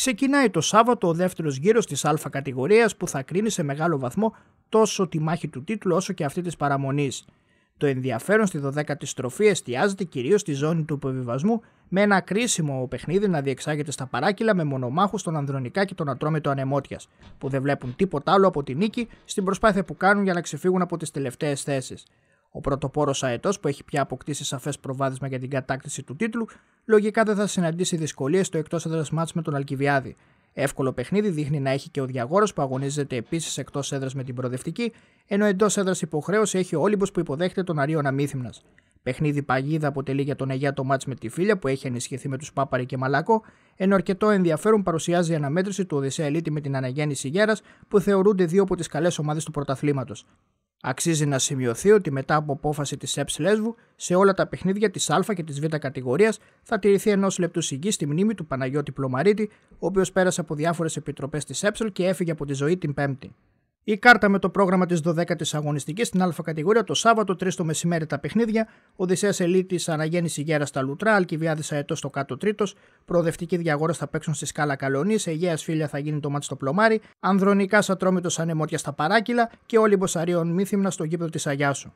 Ξεκινάει το Σάββατο ο δεύτερος γύρος της Α κατηγορίας που θα κρίνει σε μεγάλο βαθμό τόσο τη μάχη του τίτλου όσο και αυτή της παραμονής. Το ενδιαφέρον στη 12η στροφή εστιάζεται κυρίως στη ζώνη του υποβιβασμού, με ένα κρίσιμο παιχνίδι να διεξάγεται στα παράκυλα με μονομάχους των Ανδρονικά και των Ατρόμητο Ανεμότιας, που δεν βλέπουν τίποτα άλλο από τη νίκη στην προσπάθεια που κάνουν για να ξεφύγουν από τις τελευταίες θέσεις. Ο πρωτοπόρος Αετός, που έχει πια αποκτήσει σαφές προβάδισμα για την κατάκτηση του τίτλου, λογικά δεν θα συναντήσει δυσκολίες στο εκτός έδρας μάτς με τον Αλκιβιάδη. Εύκολο παιχνίδι δείχνει να έχει και ο Διαγόρος που αγωνίζεται επίσης εκτός έδρας με την Προοδευτική, ενώ εντός έδρας υποχρέωση έχει ο Όλυμπος που υποδέχεται τον Αρίων Αμύθυμνα. Παιχνίδι παγίδα αποτελεί για τον Αγία το μάτς με τη Φίλια που έχει ενισχυθεί με τους Πάπαρη και Μαλάκο, ενώ αρκετό ενδιαφέρον παρουσιάζει η αναμέτρηση του Οδυσσέα Ελίτη με την Αναγέννηση Γέρας που θεωρούνται δύο από τις καλές ομάδες του πρωταθλήματος. Αξίζει να σημειωθεί ότι μετά από απόφαση της ΕΠΣ Λέσβου, σε όλα τα παιχνίδια της Α και της Β κατηγορίας θα τηρηθεί ενός λεπτού σιγής στη μνήμη του Παναγιώτη Πλωμαρίτη, ο οποίος πέρασε από διάφορες επιτροπές της Σέπσλ και έφυγε από τη ζωή την Πέμπτη. Η κάρτα με το πρόγραμμα της 12η αγωνιστικής στην Α κατηγορία το Σάββατο 3 το μεσημέρι τα παιχνίδια. Οδυσσέας Ελίτης Αναγέννηση Γέρα στα Λουτρά, Αλκιβιάδης Αετός στο κάτω τρίτος. Προοδευτική διαγόρα θα παίξουν στη Σκάλα Καλονής. Αιγαίας Φίλια θα γίνει το μάτι στο Πλωμάρι. Ανδρονικάς Σατρόμητο Ανεμότια στα Παράκυλα και όλοι Αρίων Μύθυμνας στο γήπεδο της Αγιάσου.